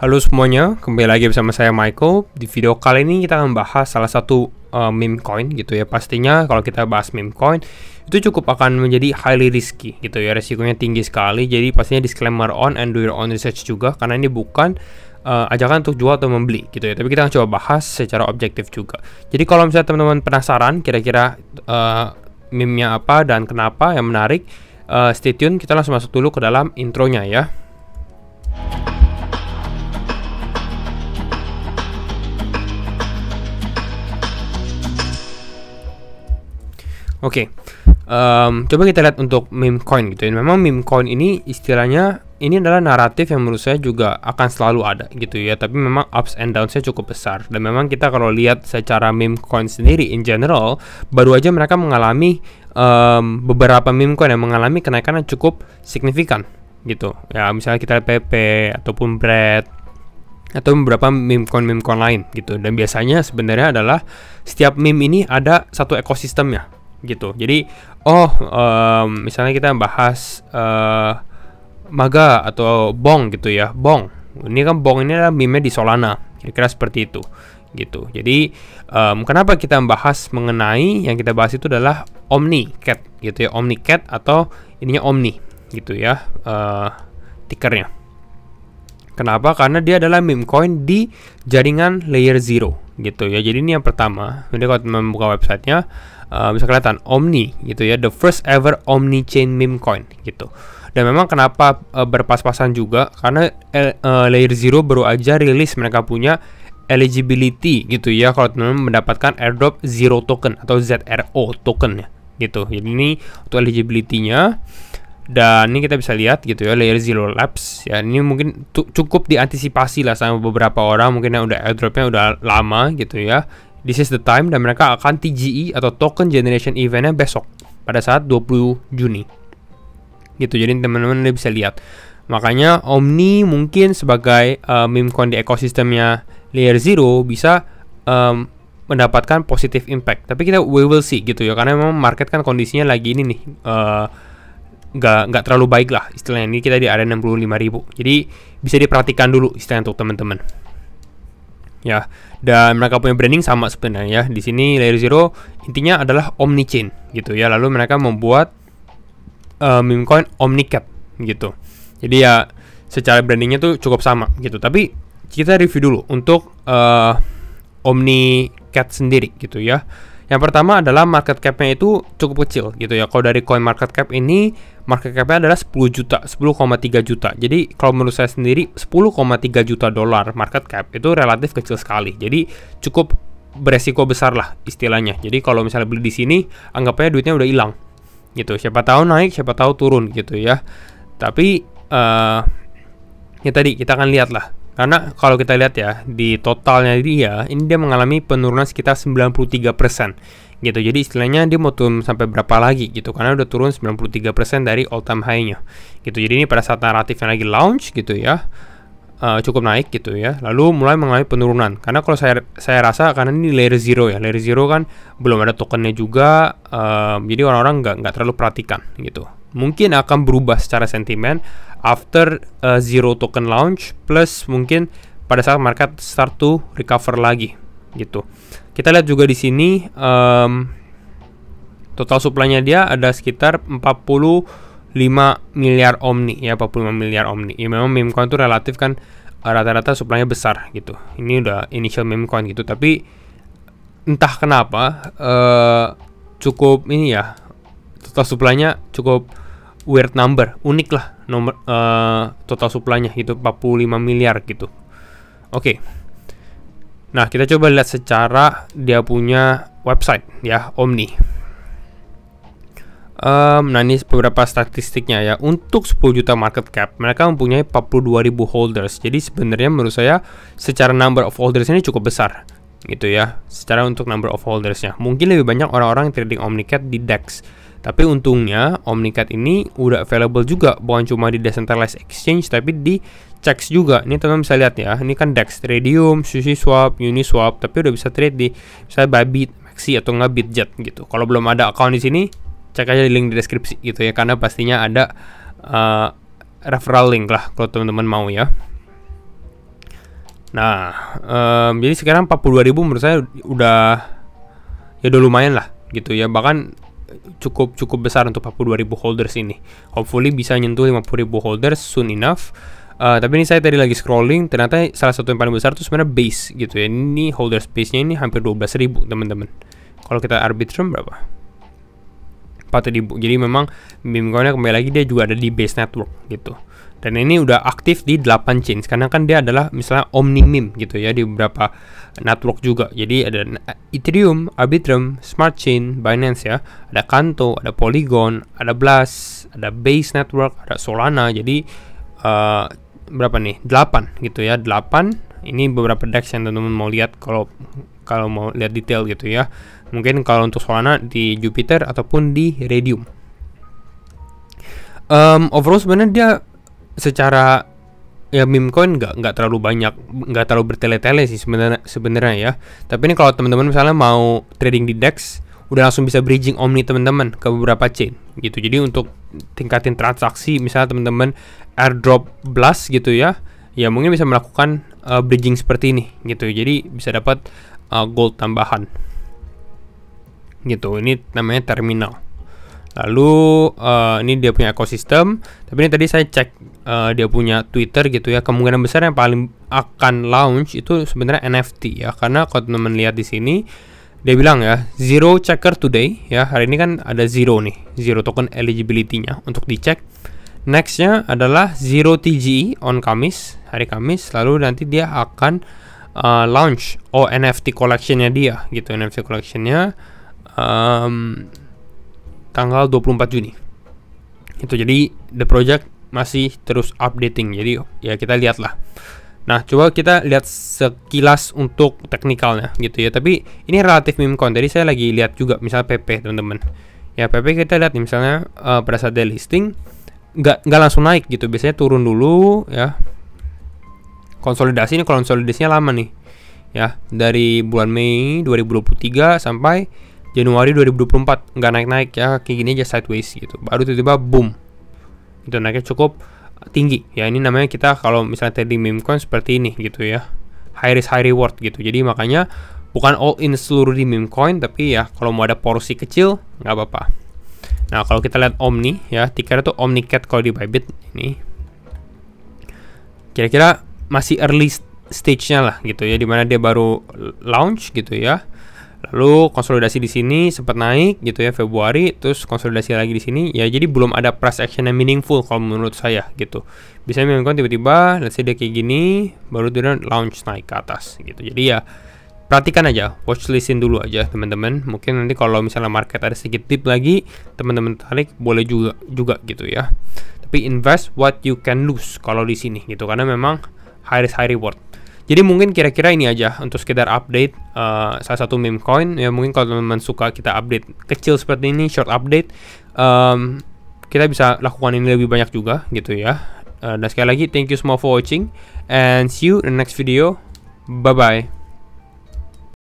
Halo semuanya, kembali lagi bersama saya Michael. Di video kali ini kita akan bahas salah satu uh, meme coin gitu ya. Pastinya kalau kita bahas meme coin itu cukup akan menjadi highly risky gitu ya. Resikonya tinggi sekali. Jadi pastinya disclaimer on and do your own research juga karena ini bukan uh, ajakan untuk jual atau membeli gitu ya. Tapi kita akan coba bahas secara objektif juga. Jadi kalau misalnya teman-teman penasaran kira-kira uh, meme-nya apa dan kenapa yang menarik, uh, stay tune kita langsung masuk dulu ke dalam intronya ya. Oke, okay. um, coba kita lihat untuk meme coin gitu ya. Memang meme coin ini istilahnya ini adalah naratif yang menurut saya juga akan selalu ada gitu ya. Tapi memang ups and downs-nya cukup besar. Dan memang kita kalau lihat secara meme coin sendiri in general, baru aja mereka mengalami um, beberapa meme coin yang mengalami kenaikan yang cukup signifikan gitu. Ya misalnya kita lihat PP ataupun Bread atau beberapa meme coin meme coin lain gitu. Dan biasanya sebenarnya adalah setiap meme ini ada satu ekosistemnya gitu. Jadi oh um, misalnya kita bahas uh, maga atau bong gitu ya, bong. Ini kan bong ini adalah meme di Solana, kira-kira seperti itu gitu. Jadi um, kenapa kita membahas mengenai yang kita bahas itu adalah omni cat gitu ya, omni cat atau ininya Omni gitu ya uh, tikernya. Kenapa? Karena dia adalah meme coin di jaringan layer zero gitu ya. Jadi ini yang pertama. Jadi kalau teman buka websitenya uh, bisa kelihatan Omni gitu ya, the first ever Omni chain meme coin gitu. Dan memang kenapa uh, berpas-pasan juga karena uh, Layer Zero baru aja rilis mereka punya eligibility gitu ya kalau teman-teman mendapatkan airdrop zero token atau ZRO token ya gitu. Jadi ini untuk eligibility-nya dan ini kita bisa lihat gitu ya layer zero laps ya ini mungkin cukup diantisipasi lah sama beberapa orang mungkin yang udah airdropnya udah lama gitu ya this is the time dan mereka akan TGE atau token generation eventnya besok pada saat 20 Juni gitu jadi teman-teman bisa lihat makanya Omni mungkin sebagai uh, meme coin di ekosistemnya layer zero bisa um, mendapatkan positive impact tapi kita we will see gitu ya karena memang market kan kondisinya lagi ini nih uh, nggak nggak terlalu baik lah istilahnya ini kita di area 65.000 jadi bisa diperhatikan dulu istilahnya untuk teman-teman ya dan mereka punya branding sama sebenarnya ya di sini layer zero intinya adalah omni chain gitu ya lalu mereka membuat uh, meme coin omni cap gitu jadi ya secara brandingnya tuh cukup sama gitu tapi kita review dulu untuk uh, eh, omni cat sendiri gitu ya yang pertama adalah market cap-nya itu cukup kecil gitu ya. Kalau dari coin market cap ini market cap-nya adalah 10 juta, 10,3 juta. Jadi kalau menurut saya sendiri 10,3 juta dolar market cap itu relatif kecil sekali. Jadi cukup beresiko besar lah istilahnya. Jadi kalau misalnya beli di sini anggapnya duitnya udah hilang gitu. Siapa tahu naik, siapa tahu turun gitu ya. Tapi uh, ya tadi kita akan lihat lah karena kalau kita lihat ya, di totalnya dia, ini dia mengalami penurunan sekitar 93% gitu. Jadi istilahnya dia mau turun sampai berapa lagi gitu karena udah turun 93% dari all time high-nya. Gitu. Jadi ini pada saat naratifnya lagi launch gitu ya. Uh, cukup naik gitu ya, lalu mulai mengalami penurunan karena kalau saya saya rasa karena ini layer zero ya, layer zero kan belum ada tokennya juga, uh, jadi orang-orang nggak nggak terlalu perhatikan gitu. Mungkin akan berubah secara sentimen, after uh, zero token launch plus mungkin pada saat market start to recover lagi gitu. Kita lihat juga di sini um, total suplainya dia ada sekitar 45 miliar omni ya 45 miliar omni. Ya memang meme coin itu relatif kan eh, rata-rata suplainya besar gitu. Ini udah initial meme coin gitu tapi entah kenapa uh, cukup ini ya total suplainya cukup weird number, unik lah nomor uh, total suplanya itu 45 miliar gitu. Oke. Okay. Nah, kita coba lihat secara dia punya website ya, Omni. Um, nah ini beberapa statistiknya ya Untuk 10 juta market cap Mereka mempunyai 42 ribu holders Jadi sebenarnya menurut saya Secara number of holders ini cukup besar Gitu ya Secara untuk number of holdersnya Mungkin lebih banyak orang-orang yang trading Omnicat di DEX tapi untungnya Omnicat ini udah available juga bukan cuma di decentralized exchange tapi di Chex juga. Ini teman-teman bisa lihat ya. Ini kan Dex, Radium, uni swap. tapi udah bisa trade di misalnya Babit, Maxi atau nggak Bitjet gitu. Kalau belum ada account di sini cek aja di link di deskripsi gitu ya karena pastinya ada uh, referral link lah kalau teman-teman mau ya. Nah, um, jadi sekarang 42.000 menurut saya udah ya udah lumayan lah gitu ya. Bahkan cukup cukup besar untuk 42.000 holders ini. Hopefully bisa nyentuh 50.000 holders soon enough. Uh, tapi ini saya tadi lagi scrolling, ternyata salah satu yang paling besar itu sebenarnya base gitu ya. Ini holder space-nya ini hampir 12.000, teman-teman. Kalau kita arbitrum berapa? patut dibu jadi memang Bitcoinnya kembali lagi dia juga ada di base network gitu dan ini udah aktif di 8 chains karena kan dia adalah misalnya omni gitu ya di beberapa network juga jadi ada Ethereum, Arbitrum, Smart Chain, Binance ya ada Kanto, ada Polygon, ada Blast, ada Base Network, ada Solana jadi uh, berapa nih 8 gitu ya 8 ini beberapa dex yang teman-teman mau lihat kalau kalau mau lihat detail gitu ya Mungkin kalau untuk Solana di Jupiter ataupun di Radium. Um, overall sebenarnya dia secara ya meme coin nggak nggak terlalu banyak nggak terlalu bertele-tele sih sebenarnya sebenarnya ya tapi ini kalau teman-teman misalnya mau trading di dex udah langsung bisa bridging omni teman-teman ke beberapa chain gitu jadi untuk tingkatin transaksi misalnya teman-teman airdrop blast gitu ya ya mungkin bisa melakukan uh, bridging seperti ini gitu jadi bisa dapat uh, gold tambahan gitu. Ini namanya terminal. Lalu uh, ini dia punya ekosistem, tapi ini tadi saya cek uh, dia punya Twitter gitu ya. Kemungkinan besar yang paling akan launch itu sebenarnya NFT ya, karena kalau teman-teman lihat di sini dia bilang ya zero checker today ya hari ini kan ada zero nih zero token eligibility-nya untuk dicek nextnya adalah zero TG e on Kamis hari Kamis lalu nanti dia akan uh, launch oh NFT collectionnya dia gitu NFT collectionnya um, tanggal 24 Juni. Itu jadi The Project masih terus updating. Jadi ya kita lihatlah. Nah, coba kita lihat sekilas untuk teknikalnya gitu ya. Tapi ini relatif meme coin. Jadi saya lagi lihat juga misalnya PP, teman-teman. Ya, PP kita lihat nih misalnya uh, pada saat dia listing nggak nggak langsung naik gitu. Biasanya turun dulu ya. Konsolidasi ini konsolidasinya lama nih. Ya, dari bulan Mei 2023 sampai Januari 2024 nggak naik-naik ya kayak gini aja sideways gitu baru tiba-tiba boom itu naiknya cukup tinggi ya ini namanya kita kalau misalnya trading meme coin seperti ini gitu ya high risk high reward gitu jadi makanya bukan all in seluruh di meme coin tapi ya kalau mau ada porsi kecil nggak apa-apa nah kalau kita lihat Omni ya itu Omni Cat kalau di Bybit ini kira-kira masih early stage-nya lah gitu ya dimana dia baru launch gitu ya lalu konsolidasi di sini sempat naik gitu ya Februari terus konsolidasi lagi di sini ya jadi belum ada price action yang meaningful kalau menurut saya gitu bisa memang kan tiba-tiba let's say dia kayak gini baru dia launch naik ke atas gitu jadi ya perhatikan aja watchlistin dulu aja teman-teman mungkin nanti kalau misalnya market ada sedikit tip lagi teman-teman tarik boleh juga juga gitu ya tapi invest what you can lose kalau di sini gitu karena memang high risk high reward jadi mungkin kira-kira ini aja untuk sekedar update uh, salah satu meme coin ya mungkin kalau teman-teman suka kita update kecil seperti ini short update um, kita bisa lakukan ini lebih banyak juga gitu ya. Uh, dan sekali lagi thank you semua for watching and see you in the next video. Bye bye.